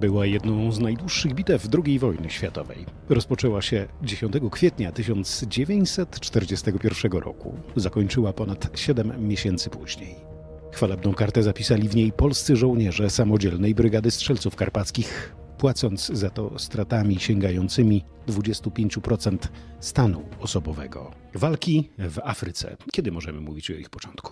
była jedną z najdłuższych bitew II wojny światowej. Rozpoczęła się 10 kwietnia 1941 roku. Zakończyła ponad 7 miesięcy później. Chwalebną kartę zapisali w niej polscy żołnierze samodzielnej Brygady Strzelców Karpackich, płacąc za to stratami sięgającymi 25% stanu osobowego. Walki w Afryce. Kiedy możemy mówić o ich początku?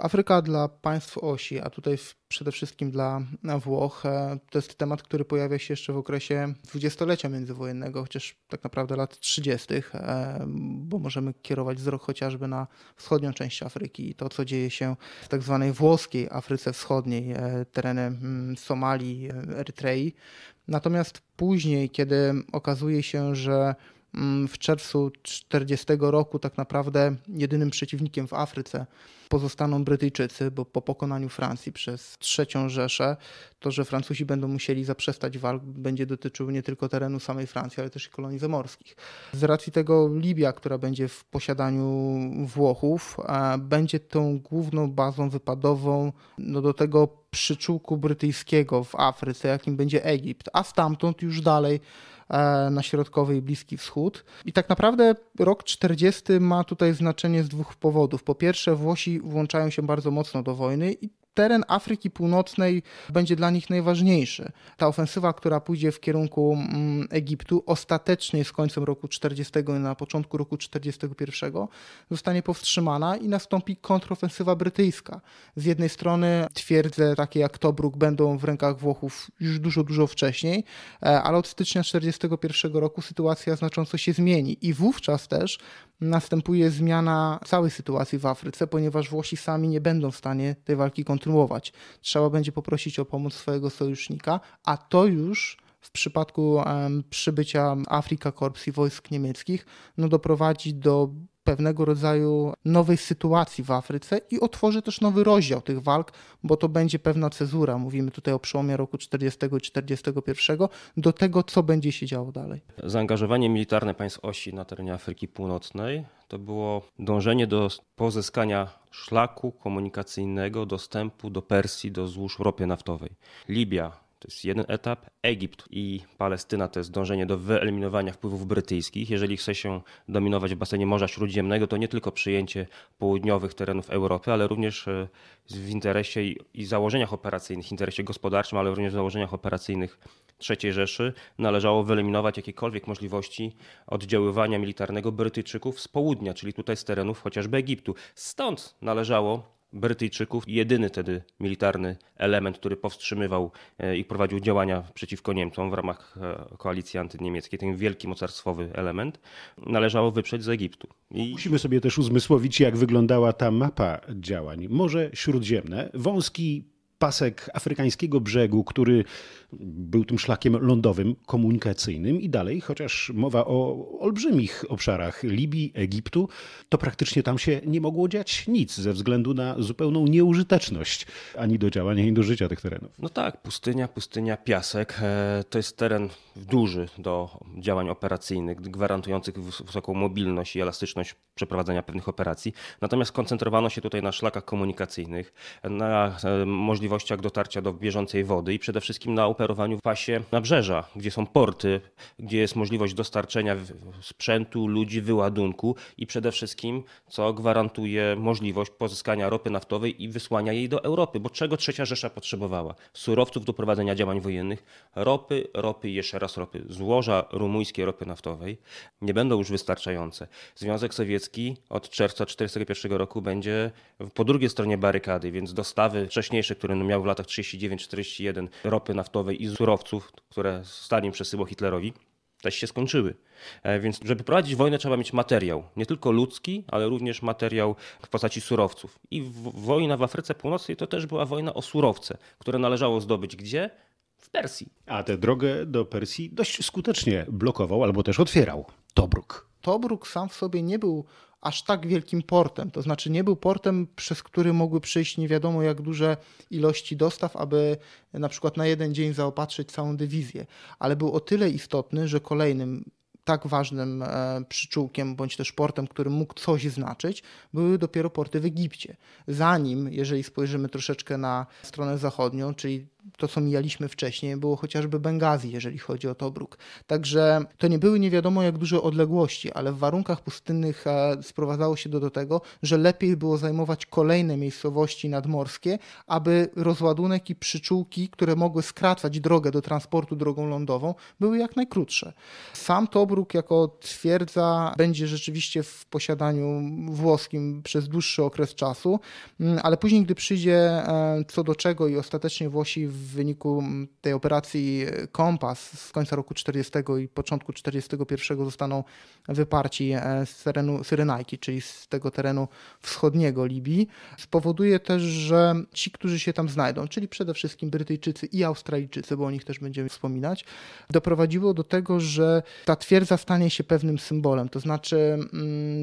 Afryka dla państw osi, a tutaj przede wszystkim dla Włoch, e, to jest temat, który pojawia się jeszcze w okresie dwudziestolecia międzywojennego, chociaż tak naprawdę lat 30., e, bo możemy kierować wzrok chociażby na wschodnią część Afryki i to, co dzieje się w tak zwanej włoskiej Afryce Wschodniej, e, tereny mm, Somalii, Erytrei. Natomiast później, kiedy okazuje się, że mm, w czerwcu 40 roku tak naprawdę jedynym przeciwnikiem w Afryce pozostaną Brytyjczycy, bo po pokonaniu Francji przez trzecią Rzeszę to, że Francuzi będą musieli zaprzestać walk, będzie dotyczyło nie tylko terenu samej Francji, ale też i kolonii zamorskich. Z racji tego Libia, która będzie w posiadaniu Włochów, będzie tą główną bazą wypadową no, do tego przyczółku brytyjskiego w Afryce, jakim będzie Egipt, a stamtąd już dalej e, na środkowy i bliski wschód. I tak naprawdę rok 40 ma tutaj znaczenie z dwóch powodów. Po pierwsze, Włosi włączają się bardzo mocno do wojny i teren Afryki Północnej będzie dla nich najważniejszy. Ta ofensywa, która pójdzie w kierunku mm, Egiptu, ostatecznie z końcem roku 40 na początku roku 41 zostanie powstrzymana i nastąpi kontrofensywa brytyjska. Z jednej strony twierdze takie jak Tobruk będą w rękach Włochów już dużo, dużo wcześniej, e, ale od stycznia 41 roku sytuacja znacząco się zmieni i wówczas też następuje zmiana całej sytuacji w Afryce, ponieważ Włosi sami nie będą w stanie tej walki kontynuować. Trzeba będzie poprosić o pomoc swojego sojusznika, a to już w przypadku przybycia Afrika Korps i wojsk niemieckich no, doprowadzi do pewnego rodzaju nowej sytuacji w Afryce i otworzy też nowy rozdział tych walk, bo to będzie pewna cezura. Mówimy tutaj o przełomie roku 40 i 41 do tego, co będzie się działo dalej. Zaangażowanie militarne państw osi na terenie Afryki Północnej to było dążenie do pozyskania szlaku komunikacyjnego, dostępu do Persji, do złóż ropy naftowej. Libia to jest jeden etap. Egipt i Palestyna to jest dążenie do wyeliminowania wpływów brytyjskich. Jeżeli chce się dominować w basenie Morza Śródziemnego, to nie tylko przyjęcie południowych terenów Europy, ale również e, w interesie i założeniach operacyjnych, interesie gospodarczym, ale również w założeniach operacyjnych III Rzeszy należało wyeliminować jakiekolwiek możliwości oddziaływania militarnego Brytyjczyków z południa, czyli tutaj z terenów chociażby Egiptu. Stąd należało Brytyjczyków. Jedyny wtedy militarny element, który powstrzymywał e, i prowadził działania przeciwko Niemcom w ramach e, koalicji antyniemieckiej, ten wielki mocarstwowy element, należało wyprzeć z Egiptu. I... Musimy sobie też uzmysłowić, jak wyglądała ta mapa działań. Morze Śródziemne, wąski pasek afrykańskiego brzegu, który był tym szlakiem lądowym, komunikacyjnym i dalej, chociaż mowa o olbrzymich obszarach Libii, Egiptu, to praktycznie tam się nie mogło dziać nic ze względu na zupełną nieużyteczność ani do działania, ani do życia tych terenów. No tak, pustynia, pustynia, piasek e, to jest teren duży do działań operacyjnych, gwarantujących wysoką mobilność i elastyczność przeprowadzenia pewnych operacji. Natomiast koncentrowano się tutaj na szlakach komunikacyjnych, na e, możliwościach, możliwościach dotarcia do bieżącej wody i przede wszystkim na operowaniu w pasie nabrzeża, gdzie są porty, gdzie jest możliwość dostarczenia sprzętu, ludzi, wyładunku i przede wszystkim, co gwarantuje możliwość pozyskania ropy naftowej i wysłania jej do Europy, bo czego trzecia Rzesza potrzebowała? Surowców do prowadzenia działań wojennych, ropy, ropy i jeszcze raz ropy, złoża rumuńskiej ropy naftowej nie będą już wystarczające. Związek Sowiecki od czerwca 1941 roku będzie po drugiej stronie barykady, więc dostawy wcześniejsze, które Stalin miał w latach 39-41 ropy naftowej i surowców, które Stalin przesyłał Hitlerowi, też się skończyły. E, więc żeby prowadzić wojnę trzeba mieć materiał, nie tylko ludzki, ale również materiał w postaci surowców. I wojna w Afryce Północnej to też była wojna o surowce, które należało zdobyć gdzie? W Persji. A tę drogę do Persji dość skutecznie blokował albo też otwierał Tobruk. Tobruk sam w sobie nie był aż tak wielkim portem. To znaczy nie był portem, przez który mogły przyjść nie wiadomo jak duże ilości dostaw, aby na przykład na jeden dzień zaopatrzyć całą dywizję. Ale był o tyle istotny, że kolejnym tak ważnym e, przyczółkiem bądź też portem, który mógł coś znaczyć, były dopiero porty w Egipcie. Zanim, jeżeli spojrzymy troszeczkę na stronę zachodnią, czyli to, co mijaliśmy wcześniej, było chociażby Bengazi, jeżeli chodzi o Tobruk. Także to nie były nie wiadomo jak duże odległości, ale w warunkach pustynnych e, sprowadzało się do, do tego, że lepiej było zajmować kolejne miejscowości nadmorskie, aby rozładunek i przyczółki, które mogły skracać drogę do transportu drogą lądową, były jak najkrótsze. Sam Tobruk jako twierdza będzie rzeczywiście w posiadaniu włoskim przez dłuższy okres czasu, mm, ale później, gdy przyjdzie e, co do czego i ostatecznie Włosi w wyniku tej operacji e, Kompas z końca roku 40 i początku 41 zostaną wyparci e, z terenu Syrenajki, czyli z tego terenu wschodniego Libii. Spowoduje też, że ci, którzy się tam znajdą, czyli przede wszystkim Brytyjczycy i Australijczycy, bo o nich też będziemy wspominać, doprowadziło do tego, że ta twierdza stanie się pewnym symbolem, to znaczy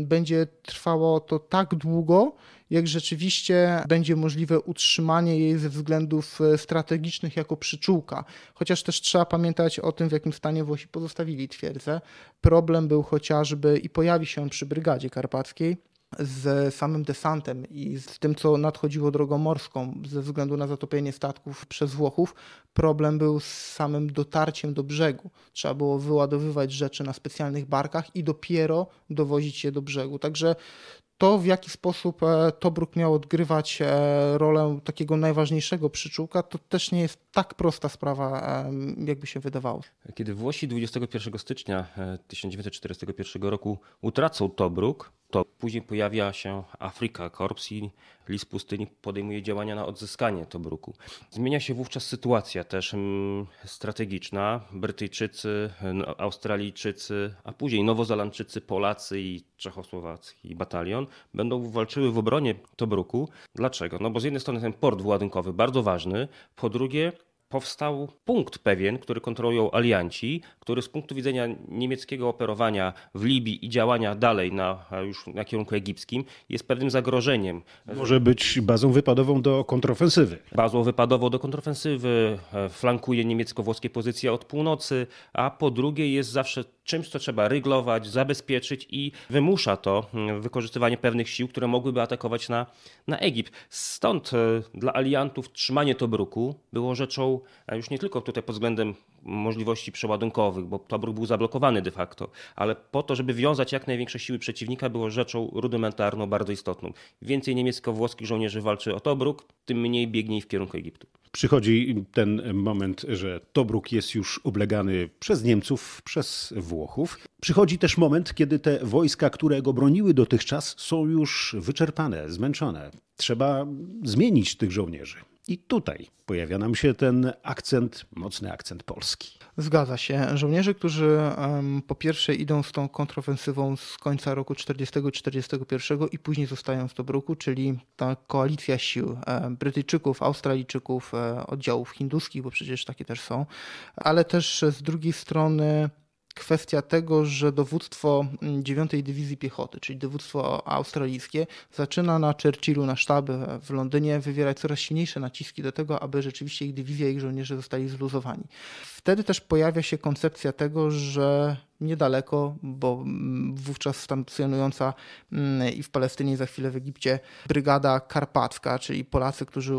będzie trwało to tak długo, jak rzeczywiście będzie możliwe utrzymanie jej ze względów e, strategicznych jako przyczółka. Chociaż też trzeba pamiętać o tym, w jakim stanie Włosi pozostawili twierdzę. Problem był chociażby i pojawi się on przy Brygadzie Karpackiej, z samym desantem i z tym, co nadchodziło drogą morską ze względu na zatopienie statków przez Włochów, problem był z samym dotarciem do brzegu. Trzeba było wyładowywać rzeczy na specjalnych barkach i dopiero dowozić je do brzegu. Także to, w jaki sposób e, Tobruk miał odgrywać e, rolę takiego najważniejszego przyczółka, to też nie jest tak prosta sprawa, e, jakby się wydawało. Kiedy Włosi 21 stycznia 1941 roku utracą Tobruk, to później pojawia się Afryka Korps i Lis Pustyni podejmuje działania na odzyskanie Tobruku. Zmienia się wówczas sytuacja też mm, strategiczna. Brytyjczycy, Australijczycy, a później Nowozelandczycy, Polacy i czechosłowacki batalion będą walczyły w obronie Tobruku. Dlaczego? No bo z jednej strony ten port władunkowy bardzo ważny, po drugie powstał punkt pewien, który kontrolują alianci, który z punktu widzenia niemieckiego operowania w Libii i działania dalej na, już na kierunku egipskim jest pewnym zagrożeniem. Może być bazą wypadową do kontrofensywy. Bazą wypadową do kontrofensywy, e, flankuje niemiecko-włoskie pozycje od północy, a po drugie jest zawsze czymś, co trzeba ryglować, zabezpieczyć i wymusza to mm, wykorzystywanie pewnych sił, które mogłyby atakować na, na Egipt. Stąd e, dla aliantów trzymanie Tobruku było rzeczą a już nie tylko tutaj pod względem możliwości przeładunkowych, bo Tobruk był zablokowany de facto, ale po to, żeby wiązać jak największe siły przeciwnika było rzeczą rudymentarną, bardzo istotną. Więcej niemiecko-włoskich żołnierzy walczy o Tobruk, tym mniej biegnie w kierunku Egiptu. Przychodzi ten moment, że Tobruk jest już oblegany przez Niemców, przez Włochów. Przychodzi też moment, kiedy te wojska, które go broniły dotychczas, są już wyczerpane, zmęczone. Trzeba zmienić tych żołnierzy. I tutaj pojawia nam się ten akcent, mocny akcent polski. Zgadza się. Żołnierze, którzy po pierwsze idą z tą kontrofensywą z końca roku 40-41 i później zostają w Tobruku, czyli ta koalicja sił e, Brytyjczyków, Australijczyków, e, oddziałów hinduskich, bo przecież takie też są, ale też z drugiej strony kwestia tego, że dowództwo 9 mm, Dywizji Piechoty, czyli dowództwo australijskie, zaczyna na Churchillu, na sztaby w Londynie wywierać coraz silniejsze naciski do tego, aby rzeczywiście ich dywizja, ich żołnierze zostali zluzowani. Wtedy też pojawia się koncepcja tego, że niedaleko, bo mm, wówczas stacjonująca mm, i w Palestynie, i za chwilę w Egipcie Brygada Karpacka, czyli Polacy, którzy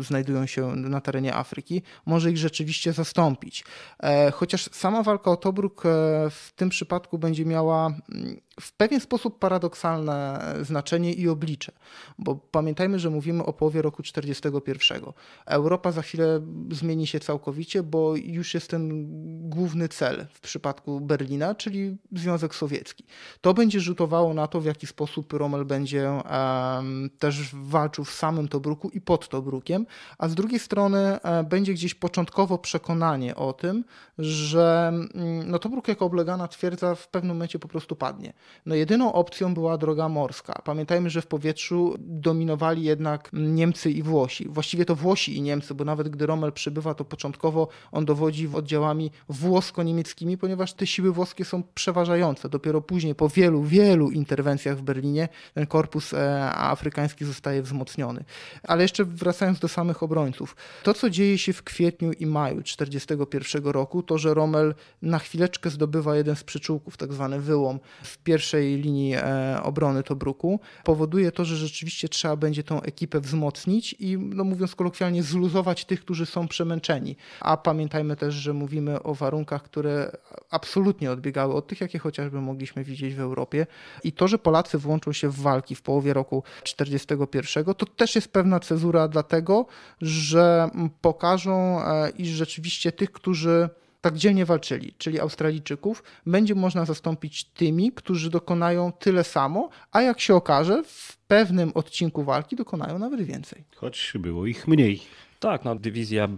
znajdują się na terenie Afryki, może ich rzeczywiście zastąpić. E, chociaż sama walka o Tobruk e, w tym przypadku będzie miała mm, w pewien sposób paradoksalne znaczenie i oblicze, bo pamiętajmy, że mówimy o połowie roku 1941. Europa za chwilę zmieni się całkowicie, bo już jest ten główny cel w przypadku Berlina, czyli Związek Sowiecki. To będzie rzutowało na to, w jaki sposób Rommel będzie um, też walczył w samym Tobruku i pod Tobrukiem, a z drugiej strony e, będzie gdzieś początkowo przekonanie o tym, że mm, no, Tobruk jako oblegana twierdza w pewnym momencie po prostu padnie. No jedyną opcją była droga morska. Pamiętajmy, że w powietrzu dominowali jednak Niemcy i Włosi. Właściwie to Włosi i Niemcy, bo nawet gdy Rommel przybywa, to początkowo on dowodzi oddziałami włosko-niemieckimi, ponieważ te siły włoskie są przeważające. Dopiero później, po wielu, wielu interwencjach w Berlinie, ten korpus e, afrykański zostaje wzmocniony. Ale jeszcze wracając do samych obrońców. To, co dzieje się w kwietniu i maju 1941 roku, to, że Rommel na chwileczkę zdobywa jeden z przyczółków, tak zwany wyłom w pierwszej linii e, obrony Tobruku, powoduje to, że rzeczywiście trzeba będzie tą ekipę wzmocnić i, no mówiąc kolokwialnie, zluzować tych, którzy są przemęczeni. A pamiętajmy też, że mówimy o warunkach, które absolutnie odbiegały od tych, jakie chociażby mogliśmy widzieć w Europie. I to, że Polacy włączą się w walki w połowie roku 1941, to też jest pewna cezura, dlatego że pokażą, e, iż rzeczywiście tych, którzy tak dzielnie walczyli, czyli Australijczyków, będzie można zastąpić tymi, którzy dokonają tyle samo, a jak się okaże, w pewnym odcinku walki dokonają nawet więcej. Choć było ich mniej. Tak, no, dywizja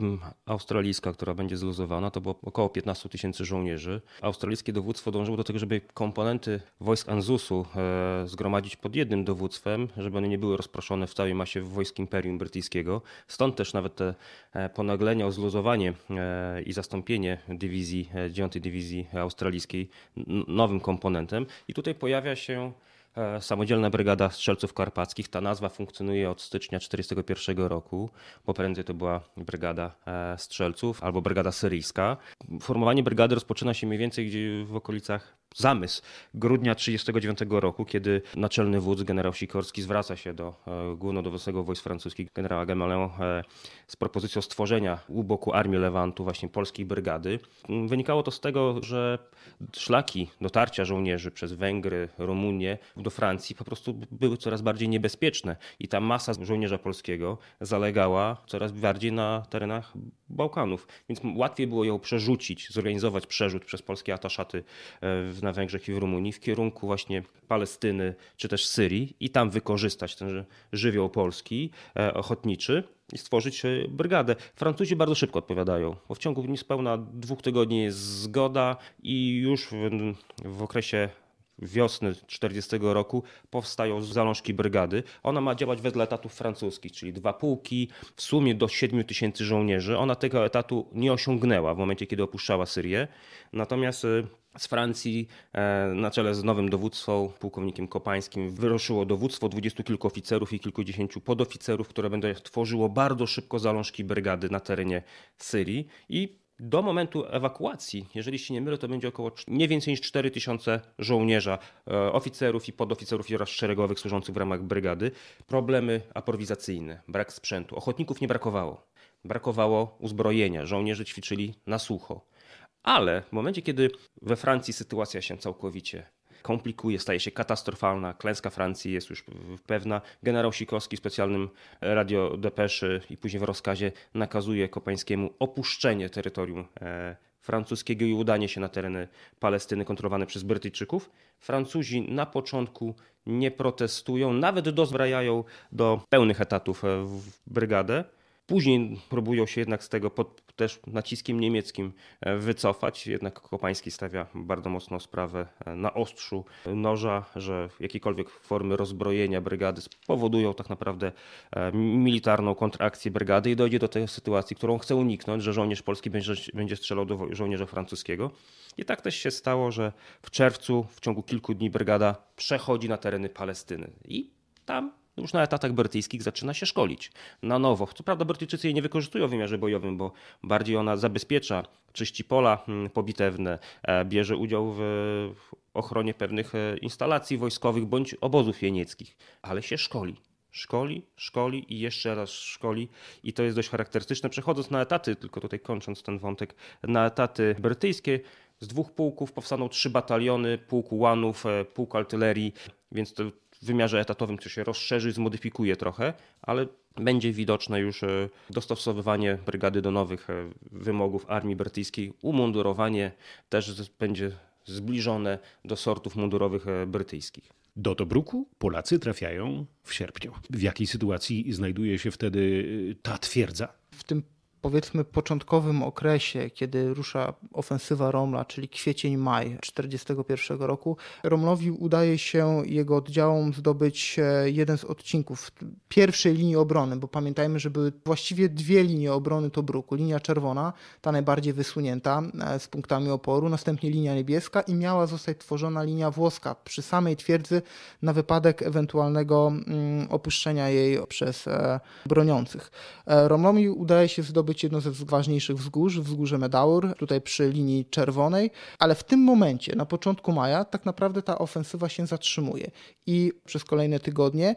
australijska, która będzie zluzowana, to było około 15 tysięcy żołnierzy. Australijskie dowództwo dążyło do tego, żeby komponenty wojsk Anzusu e, zgromadzić pod jednym dowództwem, żeby one nie były rozproszone w całej masie wojsk Imperium Brytyjskiego. Stąd też nawet te e, ponaglenia o zluzowanie e, i zastąpienie dywizji, 9 dywizji australijskiej nowym komponentem. I tutaj pojawia się E, samodzielna Brygada Strzelców Karpackich, ta nazwa funkcjonuje od stycznia 1941 roku, bo prędzej to była Brygada e, Strzelców albo Brygada Syryjska. Formowanie brygady rozpoczyna się mniej więcej w okolicach zamysł grudnia 1939 roku, kiedy naczelny wódz generał Sikorski zwraca się do e, głównodowodzącego wojsk francuskich generała Gamelin e, z propozycją stworzenia u boku armii Lewantu właśnie polskiej brygady. Mm, wynikało to z tego, że szlaki dotarcia żołnierzy przez Węgry, Rumunię do Francji po prostu były coraz bardziej niebezpieczne i ta masa żołnierza polskiego zalegała coraz bardziej na terenach Bałkanów, więc łatwiej było ją przerzucić, zorganizować przerzut przez polskie ataszaty e, w na Węgrzech i w Rumunii w kierunku właśnie Palestyny czy też Syrii i tam wykorzystać ten żywioł polski e, ochotniczy i stworzyć e, brygadę. Francuzi bardzo szybko odpowiadają, bo w ciągu niespełna dwóch tygodni jest zgoda i już w, w okresie wiosny 40 roku powstają zalążki brygady. Ona ma działać wedle etatów francuskich, czyli dwa pułki, w sumie do 7 tysięcy żołnierzy. Ona tego etatu nie osiągnęła w momencie, kiedy opuszczała Syrię. Natomiast e, z Francji e, na czele z nowym dowództwem, pułkownikiem Kopańskim, wyruszyło dowództwo dwudziestu kilku oficerów i kilkudziesięciu podoficerów, które będzie tworzyło bardzo szybko zalążki brygady na terenie Syrii i do momentu ewakuacji, jeżeli się nie mylę, to będzie około nie więcej niż 4 tysiące żołnierza, e, oficerów i podoficerów oraz szeregowych służących w ramach brygady. Problemy aprowizacyjne, brak sprzętu. Ochotników nie brakowało. Brakowało uzbrojenia, żołnierze ćwiczyli na sucho. Ale w momencie, kiedy we Francji sytuacja się całkowicie komplikuje, staje się katastrofalna. Klęska Francji jest już pewna. Generał Sikorski specjalnym e, radio depeszy i później w rozkazie nakazuje Kopańskiemu opuszczenie terytorium e, francuskiego i udanie się na tereny Palestyny kontrolowane przez Brytyjczyków. Francuzi na początku nie protestują, nawet dozbrajają do pełnych etatów e, w brygadę. Później próbują się jednak z tego pod też naciskiem niemieckim e, wycofać, jednak Kopański stawia bardzo mocno sprawę e, na ostrzu noża, że jakiekolwiek formy rozbrojenia brygady spowodują tak naprawdę e, militarną kontrakcję brygady i dojdzie do tej sytuacji, którą chce uniknąć, że żołnierz polski będzie, będzie strzelał do żołnierza francuskiego. I tak też się stało, że w czerwcu w ciągu kilku dni brygada przechodzi na tereny Palestyny i tam już na etatach brytyjskich zaczyna się szkolić na nowo. Co prawda Brytyjczycy jej nie wykorzystują w wymiarze bojowym, bo bardziej ona zabezpiecza, czyści pola mm, pobitewne, e, bierze udział w ochronie pewnych e, instalacji wojskowych bądź obozów jenieckich, ale się szkoli. Szkoli, szkoli i jeszcze raz szkoli, i to jest dość charakterystyczne. Przechodząc na etaty, tylko tutaj kończąc ten wątek, na etaty brytyjskie, z dwóch pułków powstaną trzy bataliony, pułk łanów, e, pułk artylerii, więc to w wymiarze etatowym, co się rozszerzy, zmodyfikuje trochę, ale będzie widoczne już e, dostosowywanie brygady do nowych e, wymogów armii brytyjskiej. Umundurowanie też będzie zbliżone do sortów mundurowych e, brytyjskich. Do Tobruku Polacy trafiają w sierpniu. W jakiej sytuacji znajduje się wtedy ta twierdza? W tym powiedzmy początkowym okresie, kiedy rusza ofensywa Romla, czyli kwiecień-maj 1941 roku, Romlowi udaje się jego oddziałom zdobyć e, jeden z odcinków pierwszej linii obrony, bo pamiętajmy, że były właściwie dwie linie obrony Tobruku. Linia czerwona, ta najbardziej wysunięta e, z punktami oporu, następnie linia niebieska i miała zostać tworzona linia włoska przy samej twierdzy na wypadek ewentualnego mm, opuszczenia jej przez e, broniących. Romlowi udaje się zdobyć być jedno ze ważniejszych wzgórz, wzgórze Medaur, tutaj przy linii czerwonej, ale w tym momencie, na początku maja, tak naprawdę ta ofensywa się zatrzymuje i przez kolejne tygodnie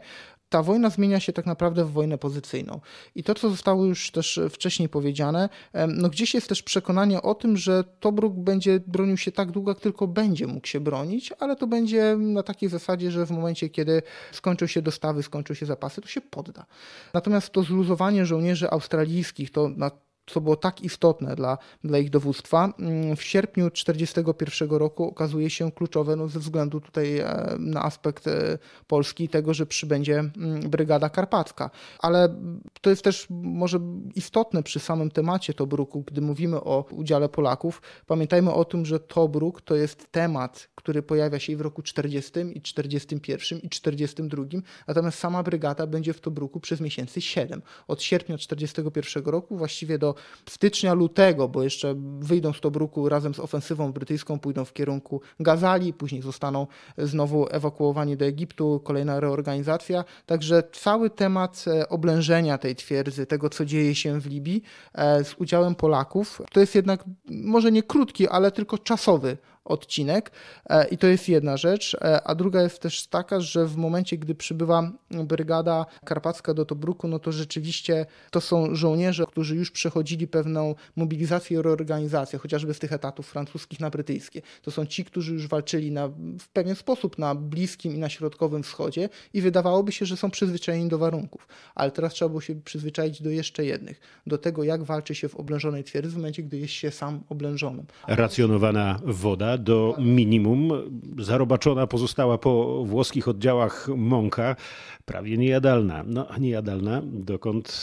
ta wojna zmienia się tak naprawdę w wojnę pozycyjną. I to, co zostało już też e, wcześniej powiedziane, no gdzieś jest też przekonanie o tym, że Tobruk będzie bronił się tak długo, jak tylko będzie mógł się bronić, ale to będzie na takiej zasadzie, że w momencie, kiedy skończą się dostawy, skończą się zapasy, to się podda. Natomiast to zluzowanie żołnierzy australijskich, to na co było tak istotne dla, dla ich dowództwa, mm, w sierpniu 1941 roku okazuje się kluczowe no, ze względu tutaj e, na aspekt e, Polski tego, że przybędzie mm, Brygada Karpacka. Ale to jest też może istotne przy samym temacie Tobruku, gdy mówimy o udziale Polaków. Pamiętajmy o tym, że Tobruk to jest temat, który pojawia się i w roku 40 i 41 i 42, natomiast sama brygada będzie w Tobruku przez miesięcy 7. Od sierpnia 41 roku właściwie do stycznia, lutego, bo jeszcze wyjdą z Tobruku razem z ofensywą brytyjską, pójdą w kierunku Gazali, później zostaną znowu ewakuowani do Egiptu, kolejna reorganizacja. Także cały temat e, oblężenia tej twierdzy, tego co dzieje się w Libii e, z udziałem Polaków, to jest jednak może nie krótki, ale tylko czasowy odcinek. E, I to jest jedna rzecz. E, a druga jest też taka, że w momencie, gdy przybywa brygada karpacka do Tobruku, no to rzeczywiście to są żołnierze, którzy już przechodzili pewną mobilizację i reorganizację, chociażby z tych etatów francuskich na brytyjskie. To są ci, którzy już walczyli na, w pewien sposób na Bliskim i na Środkowym Wschodzie i wydawałoby się, że są przyzwyczajeni do warunków. Ale teraz trzeba było się przyzwyczaić do jeszcze jednych. Do tego, jak walczy się w oblężonej twierdzy w momencie, gdy jest się sam oblężonym. Racjonowana woda do minimum. Zarobaczona pozostała po włoskich oddziałach Mąka, prawie niejadalna. No, niejadalna, dokąd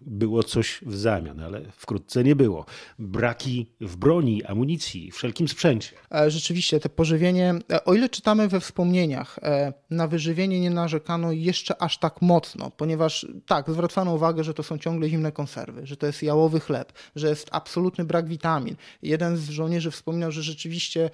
było coś w zamian, ale wkrótce nie było. Braki w broni, amunicji, wszelkim sprzęcie. E, rzeczywiście, te pożywienie, e, o ile czytamy we wspomnieniach, e, na wyżywienie nie narzekano jeszcze aż tak mocno, ponieważ tak, zwracano uwagę, że to są ciągle zimne konserwy, że to jest jałowy chleb, że jest absolutny brak witamin. Jeden z żołnierzy wspominał, że rzeczywiście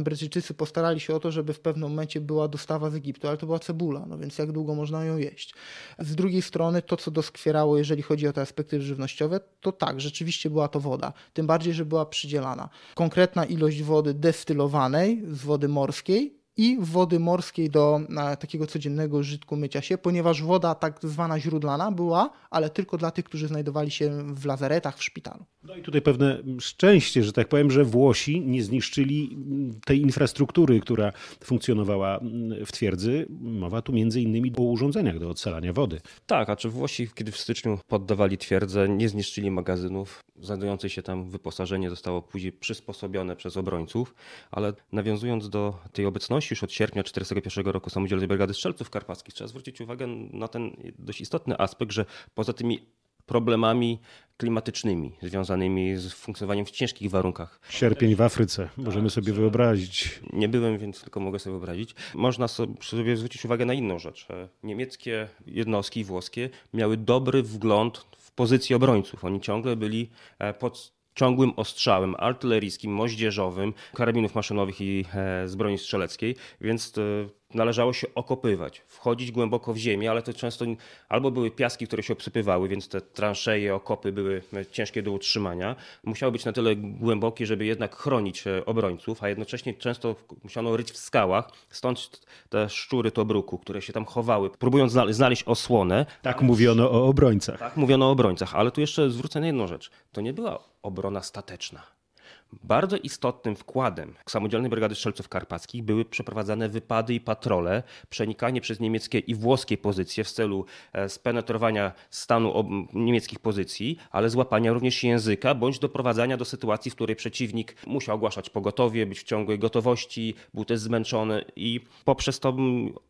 Brytyjczycy postarali się o to, żeby w pewnym momencie była dostawa z Egiptu, ale to była cebula, no więc jak długo można ją jeść. Z drugiej strony to, co doskwierało, jeżeli chodzi chodzi o te aspekty żywnościowe, to tak, rzeczywiście była to woda. Tym bardziej, że była przydzielana. Konkretna ilość wody destylowanej z wody morskiej i wody morskiej do e, takiego codziennego użytku mycia się, ponieważ woda tak zwana źródlana była, ale tylko dla tych, którzy znajdowali się w lazaretach, w szpitalu. No i tutaj pewne szczęście, że tak powiem, że Włosi nie zniszczyli mm, tej infrastruktury, która funkcjonowała mm, w twierdzy. Mowa tu między innymi o urządzeniach do odsalania wody. Tak, a czy Włosi, kiedy w styczniu poddawali twierdzę, nie zniszczyli magazynów, znajdujące się tam wyposażenie zostało później przysposobione przez obrońców, ale nawiązując do tej obecności, działalności już od sierpnia 1941 roku Samodzielnej Brygady Strzelców Karpackich, trzeba zwrócić uwagę na ten dość istotny aspekt, że poza tymi problemami klimatycznymi związanymi z funkcjonowaniem w ciężkich warunkach. Sierpień w Afryce, możemy tak, sobie wyobrazić. Nie byłem, więc tylko mogę sobie wyobrazić. Można sobie zwrócić uwagę na inną rzecz. Niemieckie jednostki włoskie miały dobry wgląd w pozycję obrońców. Oni ciągle byli e, pod ciągłym ostrzałem artyleryjskim, moździerzowym, karabinów maszynowych i e, z broni strzeleckiej, więc e, należało się okopywać, wchodzić głęboko w ziemię, ale to często albo były piaski, które się obsypywały, więc te transzeje, okopy były e, ciężkie do utrzymania. Musiały być na tyle głębokie, żeby jednak chronić e, obrońców, a jednocześnie często musiano ryć w skałach, stąd te szczury tobruku, które się tam chowały, próbując znaleźć osłonę. Tak mówiono o obrońcach. Tak mówiono o obrońcach, ale tu jeszcze zwrócę na jedną rzecz. To nie była obrona stateczna. Bardzo istotnym wkładem samodzielnej brygady strzelców karpackich były przeprowadzane wypady i patrole, przenikanie przez niemieckie i włoskie pozycje w celu e, spenetrowania stanu niemieckich pozycji, ale złapania również języka bądź doprowadzania do sytuacji, w której przeciwnik musiał ogłaszać pogotowie, być w ciągłej gotowości, był też zmęczony i poprzez to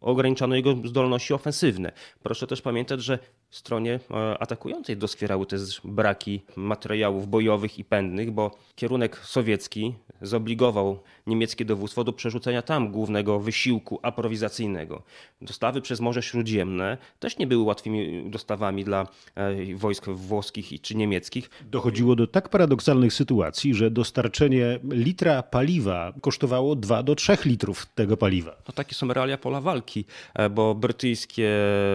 ograniczano jego zdolności ofensywne. Proszę też pamiętać, że stronie e, atakującej doskwierały też braki materiałów bojowych i pędnych, bo kierunek sowiecki zobligował niemieckie dowództwo do przerzucenia tam głównego wysiłku aprowizacyjnego. Dostawy przez Morze Śródziemne też nie były łatwymi dostawami dla e, wojsk włoskich czy niemieckich. Dochodziło do tak paradoksalnych sytuacji, że dostarczenie litra paliwa kosztowało 2 do 3 litrów tego paliwa. No takie są realia pola walki, e, bo brytyjskie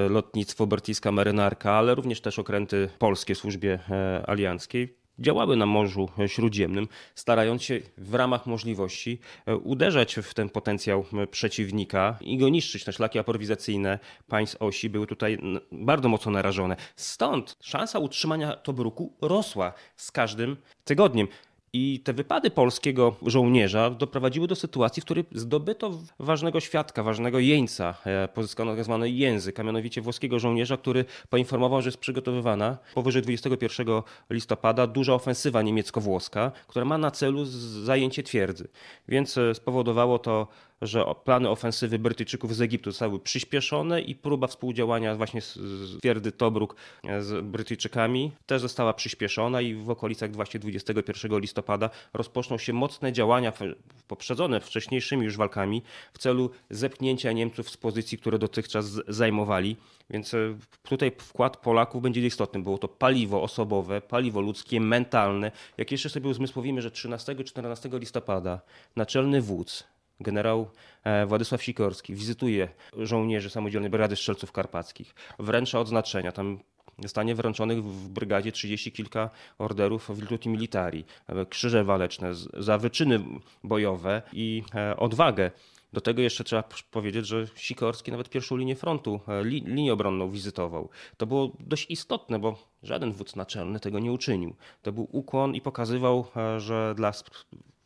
lotnictwo, brytyjska marynarka, ale również też okręty polskie w służbie e, alianckiej działały na Morzu Śródziemnym, starając się w ramach możliwości e, uderzać w ten potencjał e, przeciwnika i go niszczyć. Te szlaki aprowizacyjne państw osi były tutaj bardzo mocno narażone. Stąd szansa utrzymania Tobruku rosła z każdym tygodniem. I te wypady polskiego żołnierza doprowadziły do sytuacji, w której zdobyto ważnego świadka, ważnego jeńca, e, pozyskano tak zwany język, a mianowicie włoskiego żołnierza, który poinformował, że jest przygotowywana powyżej 21 listopada duża ofensywa niemiecko-włoska, która ma na celu zajęcie twierdzy. Więc e, spowodowało to że plany ofensywy Brytyjczyków z Egiptu zostały przyspieszone i próba współdziałania właśnie z, Twierdy Tobruk e, z Brytyjczykami też została przyspieszona i w okolicach właśnie 21 listopada rozpoczną się mocne działania poprzedzone wcześniejszymi już walkami w celu zepchnięcia Niemców z pozycji, które dotychczas zajmowali. Więc e, tutaj wkład Polaków będzie istotny. Było to paliwo osobowe, paliwo ludzkie, mentalne. Jak jeszcze sobie uzmysłowimy, że 13-14 listopada naczelny wódz Generał e, Władysław Sikorski wizytuje żołnierzy samodzielnej Brygady Strzelców Karpackich, wręcza odznaczenia. Tam zostanie wręczonych w brygadzie 30 kilka orderów Virtuti Militari, e, krzyże waleczne za wyczyny bojowe i e, odwagę. Do tego jeszcze trzeba powiedzieć, że Sikorski nawet pierwszą linię frontu, li, linię obronną wizytował. To było dość istotne, bo żaden wódz naczelny tego nie uczynił. To był ukłon i pokazywał, że dla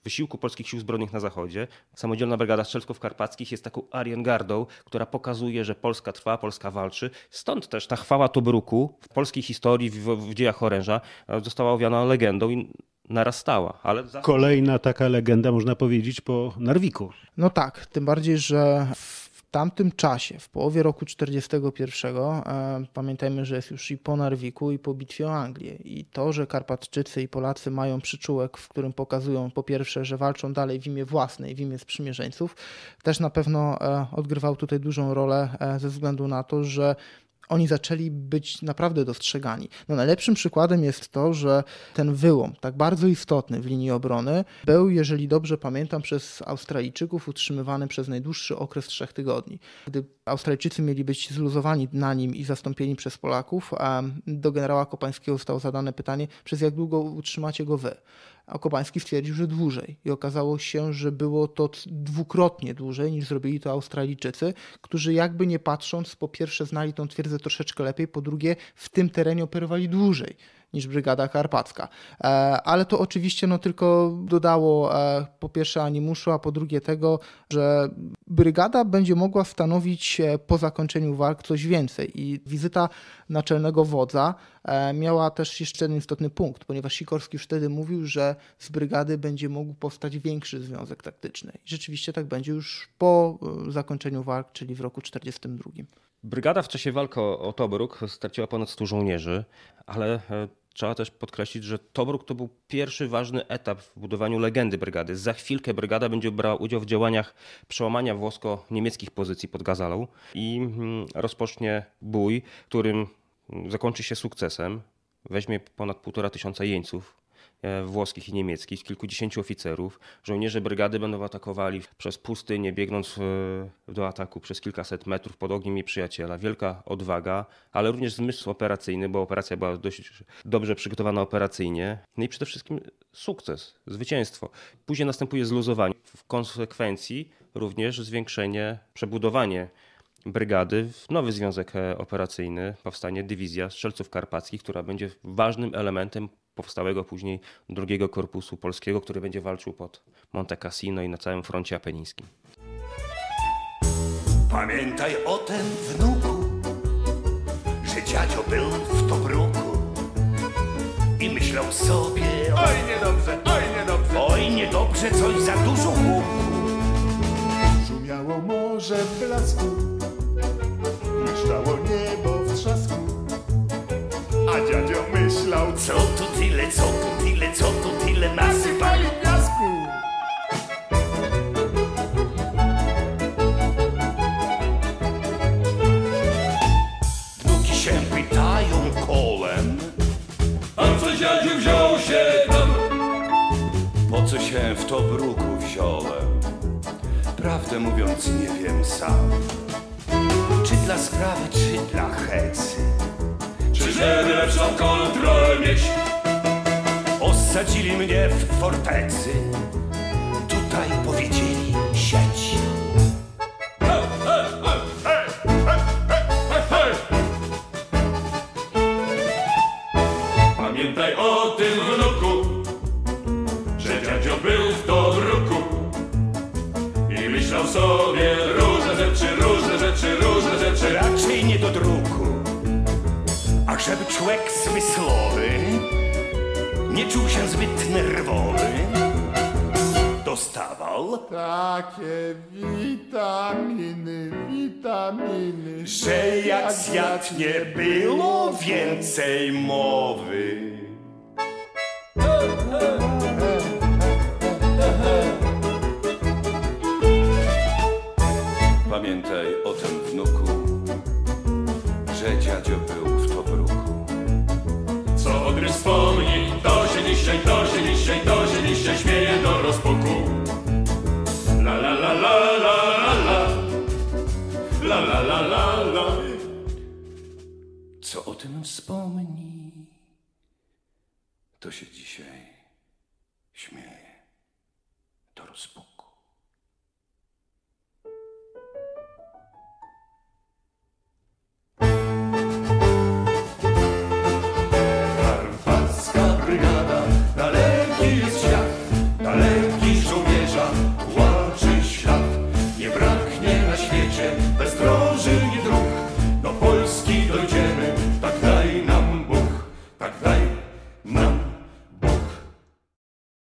wysiłku polskich sił zbrojnych na zachodzie. Samodzielna Brygada strzelsko karpackich jest taką ariengardą, która pokazuje, że Polska trwa, Polska walczy. Stąd też ta chwała Tobruku w polskiej historii, w, w dziejach oręża e, została owiana legendą i narastała. Ale Kolejna taka legenda, można powiedzieć, po Narwiku. No tak, tym bardziej, że w tamtym czasie, w połowie roku 1941, e, pamiętajmy, że jest już i po Narwiku, i po bitwie o Anglię. I to, że Karpatczycy i Polacy mają przyczółek, w którym pokazują po pierwsze, że walczą dalej w imię własnej, w imię sprzymierzeńców, też na pewno e, odgrywał tutaj dużą rolę e, ze względu na to, że oni zaczęli być naprawdę dostrzegani. No, najlepszym przykładem jest to, że ten wyłom, tak bardzo istotny w linii obrony, był, jeżeli dobrze pamiętam, przez Australijczyków utrzymywany przez najdłuższy okres trzech tygodni. Gdy Australijczycy mieli być zluzowani na nim i zastąpieni przez Polaków, do generała Kopańskiego zostało zadane pytanie, przez jak długo utrzymacie go wy? a Kopański stwierdził, że dłużej. I okazało się, że było to dwukrotnie dłużej niż zrobili to Australijczycy, którzy jakby nie patrząc, po pierwsze znali tą twierdzę troszeczkę lepiej, po drugie w tym terenie operowali dłużej niż Brygada Karpacka. E, ale to oczywiście no, tylko dodało e, po pierwsze animuszu, a po drugie tego, że Brygada będzie mogła stanowić e, po zakończeniu walk coś więcej. I wizyta naczelnego wodza miała też jeszcze jeden istotny punkt, ponieważ Sikorski już wtedy mówił, że z brygady będzie mógł powstać większy związek taktyczny. I rzeczywiście tak będzie już po zakończeniu walk, czyli w roku 1942. Brygada w czasie walk o Tobruk straciła ponad 100 żołnierzy, ale Trzeba też podkreślić, że Tobruk to był pierwszy ważny etap w budowaniu legendy brygady. Za chwilkę brygada będzie brała udział w działaniach przełamania włosko-niemieckich pozycji pod Gazalą i mm, rozpocznie bój, którym zakończy się sukcesem. Weźmie ponad półtora tysiąca jeńców, E, włoskich i niemieckich, kilkudziesięciu oficerów. Żołnierze brygady będą atakowali przez pustynię, biegnąc e, do ataku przez kilkaset metrów pod ogniem nieprzyjaciela. Wielka odwaga, ale również zmysł operacyjny, bo operacja była dość dobrze przygotowana operacyjnie. No i przede wszystkim sukces, zwycięstwo. Później następuje zluzowanie. W konsekwencji również zwiększenie, przebudowanie brygady w nowy związek e, operacyjny, powstanie dywizja strzelców karpackich, która będzie ważnym elementem powstałego później drugiego korpusu polskiego, który będzie walczył pod Monte Cassino i na całym froncie apenińskim. Pamiętaj o tym wnuku, że dziadzio był w Tobruku i myślał sobie o... Oj niedobrze, oj niedobrze, oj niedobrze, coś za dużo łuku. Biegało morze w blasku, błyszczało niebo w trzasku. A dziadzio myślał, co tu tyle, co tu tyle, co tu tyle nasypali blasku. Nuki się pytają kolem, a co dziadziu wziął się tam? Po co się w to bruku wziąłem? Prawdę mówiąc nie wiem sam Czy dla sprawy, czy dla hecy Czy żeby lepszą kontrolę mieć Osadzili mnie w fortecy Tutaj powiedzieli nie było więcej mowy. o tym wspomni, to się dzisiaj